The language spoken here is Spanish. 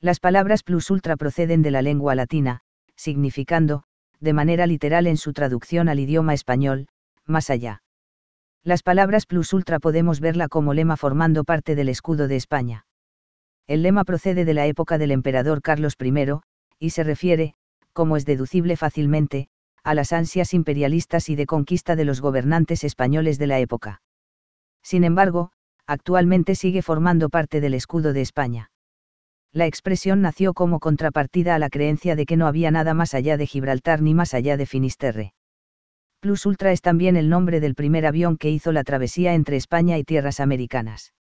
Las palabras plus ultra proceden de la lengua latina, significando, de manera literal en su traducción al idioma español, más allá. Las palabras plus ultra podemos verla como lema formando parte del escudo de España. El lema procede de la época del emperador Carlos I, y se refiere, como es deducible fácilmente, a las ansias imperialistas y de conquista de los gobernantes españoles de la época. Sin embargo, actualmente sigue formando parte del escudo de España la expresión nació como contrapartida a la creencia de que no había nada más allá de Gibraltar ni más allá de Finisterre. Plus Ultra es también el nombre del primer avión que hizo la travesía entre España y tierras americanas.